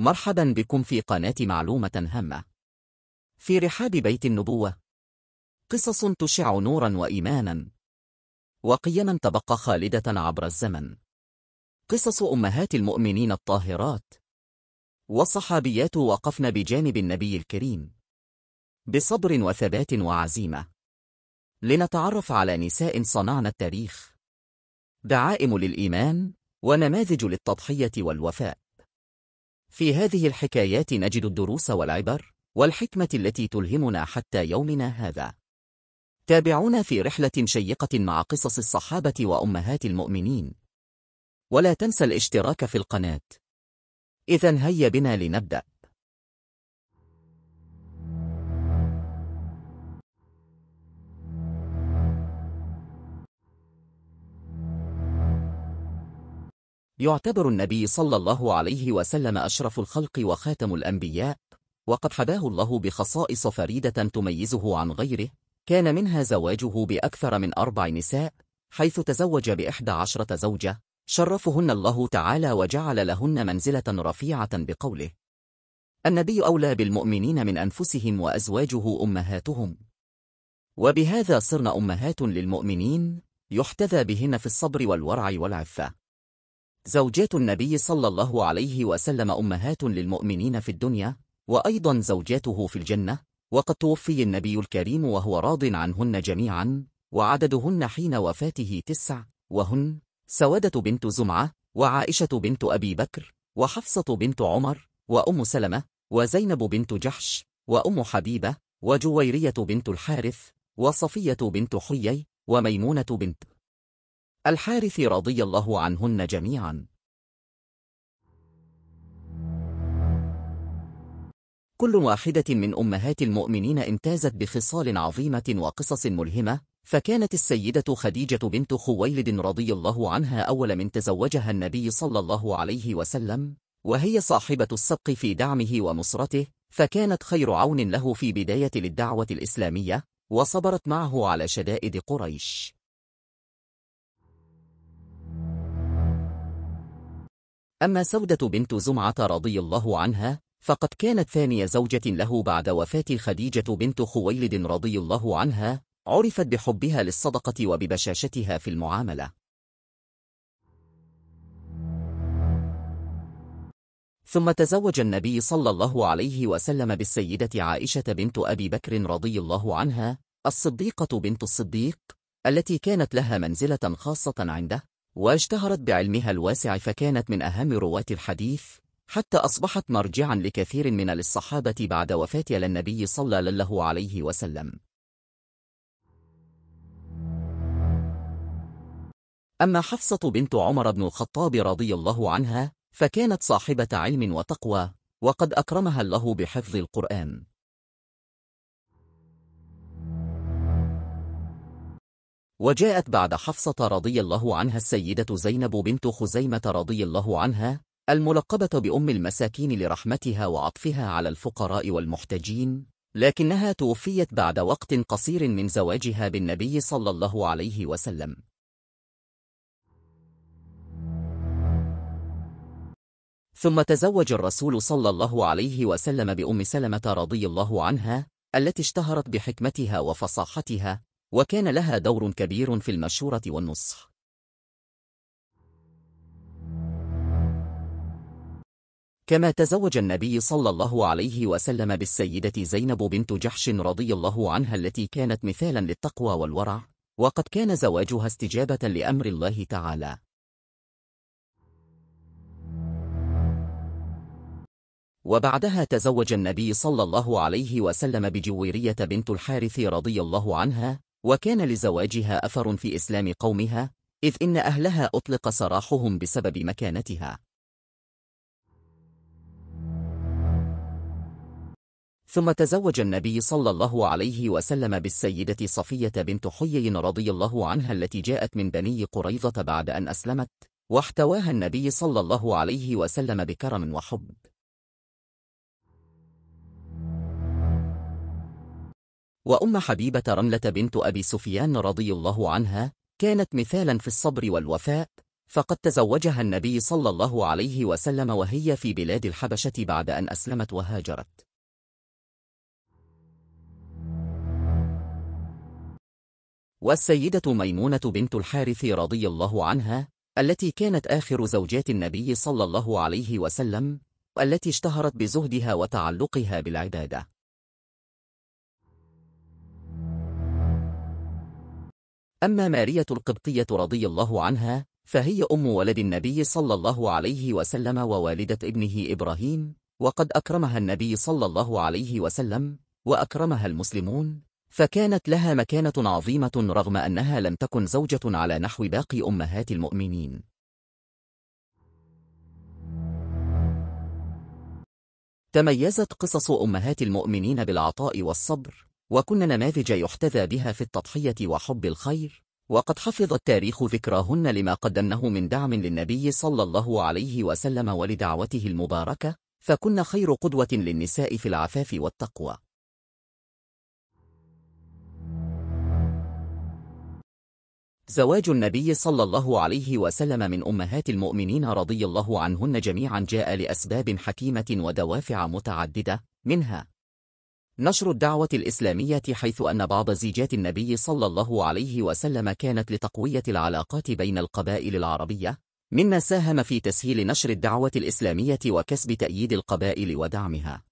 مرحبا بكم في قناة معلومة هامة في رحاب بيت النبوة قصص تشع نورا وإيمانا وقيما تبقى خالدة عبر الزمن قصص أمهات المؤمنين الطاهرات والصحابيات وقفن بجانب النبي الكريم بصبر وثبات وعزيمة لنتعرف على نساء صنعن التاريخ دعائم للإيمان ونماذج للتضحية والوفاء في هذه الحكايات نجد الدروس والعبر والحكمة التي تلهمنا حتى يومنا هذا تابعونا في رحلة شيقة مع قصص الصحابة وأمهات المؤمنين ولا تنسى الاشتراك في القناة إذا هيا بنا لنبدأ يعتبر النبي صلى الله عليه وسلم أشرف الخلق وخاتم الأنبياء وقد حباه الله بخصائص فريدة تميزه عن غيره كان منها زواجه بأكثر من أربع نساء حيث تزوج بإحدى عشرة زوجة شرفهن الله تعالى وجعل لهن منزلة رفيعة بقوله النبي أولى بالمؤمنين من أنفسهم وأزواجه أمهاتهم وبهذا صرن أمهات للمؤمنين يحتذى بهن في الصبر والورع والعفة زوجات النبي صلى الله عليه وسلم أمهات للمؤمنين في الدنيا وأيضا زوجاته في الجنة وقد توفي النبي الكريم وهو راض عنهن جميعا وعددهن حين وفاته تسع وهن سودة بنت زمعة وعائشة بنت أبي بكر وحفصة بنت عمر وأم سلمة وزينب بنت جحش وأم حبيبة وجويرية بنت الحارث وصفية بنت حيي وميمونة بنت الحارث رضي الله عنهن جميعا كل واحدة من أمهات المؤمنين امتازت بخصال عظيمة وقصص ملهمة فكانت السيدة خديجة بنت خويلد رضي الله عنها أول من تزوجها النبي صلى الله عليه وسلم وهي صاحبة السبق في دعمه ونصرته فكانت خير عون له في بداية للدعوة الإسلامية وصبرت معه على شدائد قريش أما سودة بنت زمعة رضي الله عنها فقد كانت ثاني زوجة له بعد وفاة خديجة بنت خويلد رضي الله عنها عرفت بحبها للصدقة وببشاشتها في المعاملة ثم تزوج النبي صلى الله عليه وسلم بالسيدة عائشة بنت أبي بكر رضي الله عنها الصديقة بنت الصديق التي كانت لها منزلة خاصة عنده واشتهرت بعلمها الواسع فكانت من أهم رواة الحديث حتى أصبحت مرجعا لكثير من الصحابة بعد وفاة النبي صلى الله عليه وسلم أما حفصة بنت عمر بن الخطاب رضي الله عنها فكانت صاحبة علم وتقوى وقد أكرمها الله بحفظ القرآن وجاءت بعد حفصة رضي الله عنها السيدة زينب بنت خزيمة رضي الله عنها الملقبة بأم المساكين لرحمتها وعطفها على الفقراء والمحتجين لكنها توفيت بعد وقت قصير من زواجها بالنبي صلى الله عليه وسلم ثم تزوج الرسول صلى الله عليه وسلم بأم سلمة رضي الله عنها التي اشتهرت بحكمتها وفصاحتها وكان لها دور كبير في المشورة والنصح كما تزوج النبي صلى الله عليه وسلم بالسيدة زينب بنت جحش رضي الله عنها التي كانت مثالا للتقوى والورع وقد كان زواجها استجابة لأمر الله تعالى وبعدها تزوج النبي صلى الله عليه وسلم بجويرية بنت الحارث رضي الله عنها وكان لزواجها أثر في إسلام قومها إذ إن أهلها أطلق سراحهم بسبب مكانتها ثم تزوج النبي صلى الله عليه وسلم بالسيدة صفية بنت حيي رضي الله عنها التي جاءت من بني قريظة بعد أن أسلمت واحتواها النبي صلى الله عليه وسلم بكرم وحب وأم حبيبة رملة بنت أبي سفيان رضي الله عنها كانت مثالا في الصبر والوفاء فقد تزوجها النبي صلى الله عليه وسلم وهي في بلاد الحبشة بعد أن أسلمت وهاجرت والسيدة ميمونة بنت الحارث رضي الله عنها التي كانت آخر زوجات النبي صلى الله عليه وسلم التي اشتهرت بزهدها وتعلقها بالعبادة أما مارية القبطية رضي الله عنها فهي أم ولد النبي صلى الله عليه وسلم ووالدة ابنه إبراهيم وقد أكرمها النبي صلى الله عليه وسلم وأكرمها المسلمون فكانت لها مكانة عظيمة رغم أنها لم تكن زوجة على نحو باقي أمهات المؤمنين تميزت قصص أمهات المؤمنين بالعطاء والصبر وكن نماذج يحتذى بها في التضحية وحب الخير وقد حفظ التاريخ ذكراهن لما قدمنه من دعم للنبي صلى الله عليه وسلم ولدعوته المباركة فكن خير قدوة للنساء في العفاف والتقوى زواج النبي صلى الله عليه وسلم من أمهات المؤمنين رضي الله عنهن جميعا جاء لأسباب حكيمة ودوافع متعددة منها نشر الدعوة الإسلامية حيث أن بعض زيجات النبي صلى الله عليه وسلم كانت لتقوية العلاقات بين القبائل العربية مما ساهم في تسهيل نشر الدعوة الإسلامية وكسب تأييد القبائل ودعمها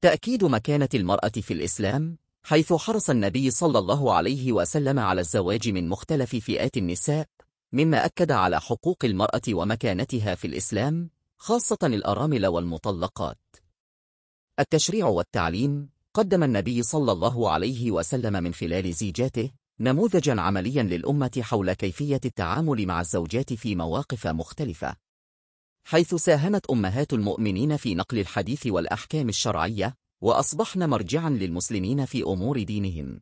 تأكيد مكانة المرأة في الإسلام حيث حرص النبي صلى الله عليه وسلم على الزواج من مختلف فئات النساء مما أكد على حقوق المرأة ومكانتها في الإسلام خاصة الأرامل والمطلقات التشريع والتعليم قدم النبي صلى الله عليه وسلم من خلال زيجاته نموذجا عمليا للأمة حول كيفية التعامل مع الزوجات في مواقف مختلفة حيث ساهمت أمهات المؤمنين في نقل الحديث والأحكام الشرعية وأصبحن مرجعا للمسلمين في أمور دينهم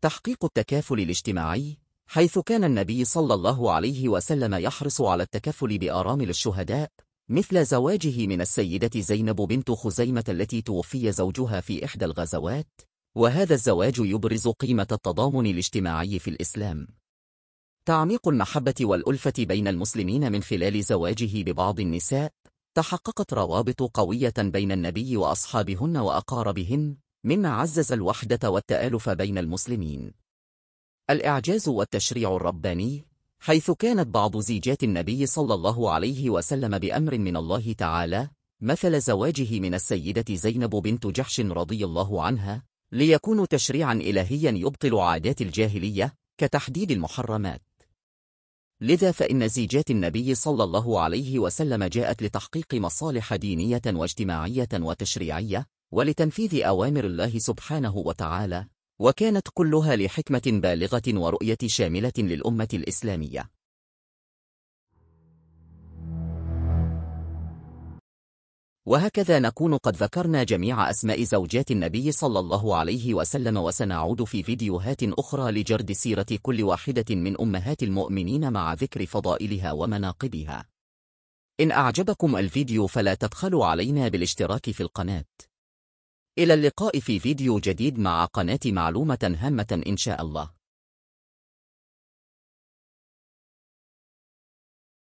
تحقيق التكافل الاجتماعي حيث كان النبي صلى الله عليه وسلم يحرص على التكفل بأرامل الشهداء مثل زواجه من السيدة زينب بنت خزيمة التي توفي زوجها في إحدى الغزوات وهذا الزواج يبرز قيمة التضامن الاجتماعي في الإسلام تعميق المحبة والألفة بين المسلمين من خلال زواجه ببعض النساء تحققت روابط قوية بين النبي وأصحابهن وأقاربهن مما عزز الوحدة والتآلف بين المسلمين الإعجاز والتشريع الرباني حيث كانت بعض زيجات النبي صلى الله عليه وسلم بأمر من الله تعالى مثل زواجه من السيدة زينب بنت جحش رضي الله عنها ليكون تشريعا إلهيا يبطل عادات الجاهلية كتحديد المحرمات لذا فإن زيجات النبي صلى الله عليه وسلم جاءت لتحقيق مصالح دينية واجتماعية وتشريعية ولتنفيذ أوامر الله سبحانه وتعالى وكانت كلها لحكمة بالغة ورؤية شاملة للأمة الإسلامية وهكذا نكون قد ذكرنا جميع أسماء زوجات النبي صلى الله عليه وسلم وسنعود في فيديوهات أخرى لجرد سيرة كل واحدة من أمهات المؤمنين مع ذكر فضائلها ومناقبها إن أعجبكم الفيديو فلا تبخلوا علينا بالاشتراك في القناة إلى اللقاء في فيديو جديد مع قناة معلومة هامة إن شاء الله